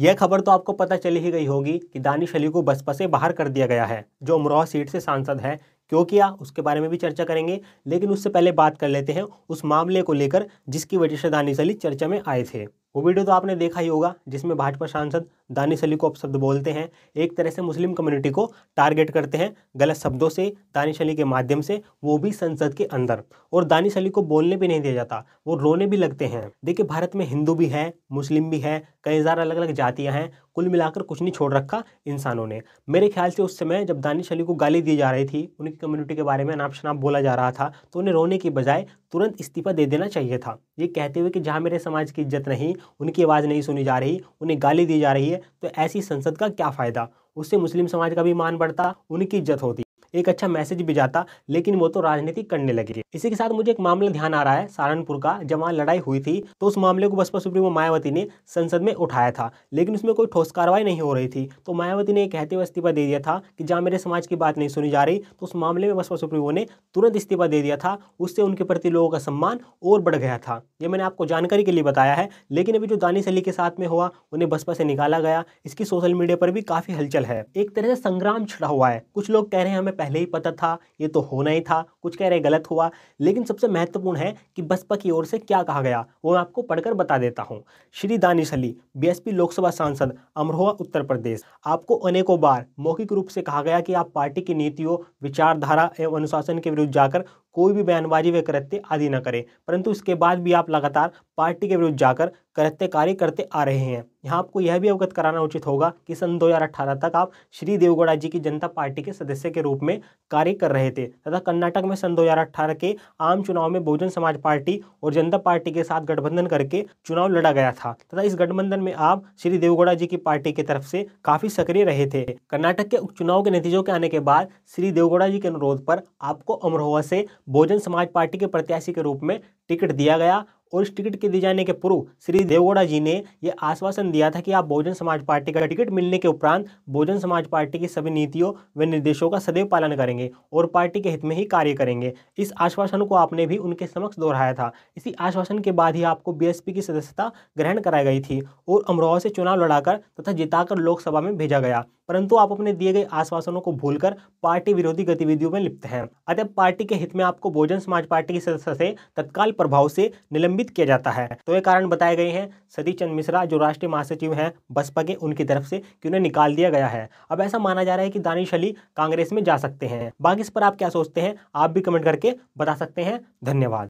यह खबर तो आपको पता चली ही गई होगी कि दानिश अली को बसपा से बाहर कर दिया गया है जो अमरोहा सीट से सांसद हैं क्यों किया उसके बारे में भी चर्चा करेंगे लेकिन उससे पहले बात कर लेते हैं उस मामले को लेकर जिसकी वजह से दानिश अली चर्चा में आए थे वो वीडियो तो आपने देखा ही होगा जिसमें भाजपा सांसद दानिश अली को अपशब्द बोलते हैं एक तरह से मुस्लिम कम्युनिटी को टारगेट करते हैं गलत शब्दों से दानिश अली के माध्यम से वो भी संसद के अंदर और दानिश अली को बोलने भी नहीं दिया जाता वो रोने भी लगते हैं देखिए भारत में हिंदू भी है मुस्लिम भी है कई हज़ार अलग अलग जातियाँ हैं कुल मिलाकर कुछ नहीं छोड़ रखा इंसानों ने मेरे ख्याल से उस समय जब दानिश अली को गाली दी जा रही थी उनकी कम्युनिटी के बारे में नाप शनाप बोला जा रहा था तो उन्हें रोने की बजाय तुरंत इस्तीफा दे देना चाहिए था ये कहते हुए कि जहाँ मेरे समाज की इज्जत नहीं उनकी आवाज़ नहीं सुनी जा रही उन्हें गाली दी जा रही है तो ऐसी संसद का क्या फ़ायदा उससे मुस्लिम समाज का भी मान बढ़ता उनकी इज्जत होती एक अच्छा मैसेज भी जाता लेकिन वो तो राजनीति करने लगी इसी के साथ मुझे एक मामला ध्यान आ रहा है सहारनपुर का जब वहाँ लड़ाई हुई थी तो उस मामले को बसपा सुप्रीमो मायावती ने संसद में उठाया था लेकिन उसमें कोई ठोस कार्रवाई नहीं हो रही थी तो मायावती ने एक कहते हुए इस्तीफा दे दिया था कि जहाँ मेरे समाज की बात नहीं सुनी जा रही तो उस मामले में बसपा सुप्रीमो ने तुरंत इस्तीफा दे दिया था उससे उनके प्रति लोगों का सम्मान और बढ़ गया था ये मैंने आपको जानकारी के लिए बताया है लेकिन अभी जो दानिश अली के साथ में हुआ उन्हें बसपा से निकाला गया इसकी सोशल मीडिया पर भी काफ़ी हलचल है एक तरह से संग्राम छिड़ा हुआ है कुछ लोग कह रहे हैं हमें पहले ही पता था ये तो होना ही था कुछ कह रहे गलत हुआ लेकिन सबसे महत्वपूर्ण है कि बसपा की ओर से क्या कहा गया वो मैं आपको पढ़कर बता देता हूँ श्री दानिश अली बी लोकसभा सांसद अमरोहा उत्तर प्रदेश आपको अनेकों बार मौखिक रूप से कहा गया कि आप पार्टी की नीतियों विचारधारा एवं अनुशासन के विरुद्ध जाकर कोई भी बयानबाजी व कृत्य आदि न करें परंतु इसके बाद भी आप लगातार पार्टी के विरुद्ध जाकर कृत्य कार्य करते आ रहे हैं यहाँ आपको यह भी अवगत कराना उचित होगा कि सन 2018 तक आप श्री देवगौड़ा जी की जनता पार्टी के सदस्य के रूप में कार्य कर रहे थे तथा कर्नाटक में सन 2018 के आम चुनाव में बहुजन समाज पार्टी और जनता पार्टी के साथ गठबंधन करके चुनाव लड़ा गया था तथा इस गठबंधन में आप श्री देवगौड़ा जी की पार्टी की तरफ से काफी सक्रिय रहे थे कर्नाटक के उपचुनाव के नतीजों के आने के बाद श्री देवगौड़ा जी के अनुरोध पर आपको अमरोहा से बहुजन समाज पार्टी के प्रत्याशी के रूप में टिकट दिया गया और इस टिकट के दिए जाने के पूर्व श्री देवगौड़ा जी ने यह आश्वासन दिया था कि आप बहुजन समाज पार्टी का टिकट मिलने के उपरांत बहुजन समाज पार्टी की सभी नीतियों व निर्देशों का सदैव पालन करेंगे और पार्टी के हित में ही कार्य करेंगे इस आश्वासन को आपने भी उनके समक्ष दोहराया था इसी आश्वासन के बाद ही आपको बी की सदस्यता ग्रहण कराई गई थी और अमरोहा से चुनाव लड़ाकर तथा जिताकर लोकसभा में भेजा गया परंतु आप अपने दिए गए आश्वासनों को भूलकर पार्टी विरोधी गतिविधियों में लिप्त हैं अतः पार्टी के हित में आपको बहुजन समाज पार्टी के सदस्य से तत्काल प्रभाव से निलंबित किया जाता है तो ये कारण बताए गए हैं सतीश चंद मिश्रा जो राष्ट्रीय महासचिव हैं बसपा के उनकी तरफ से कि उन्हें निकाल दिया गया है अब ऐसा माना जा रहा है कि दानिश अली कांग्रेस में जा सकते हैं बाकी इस पर आप क्या सोचते हैं आप भी कमेंट करके बता सकते हैं धन्यवाद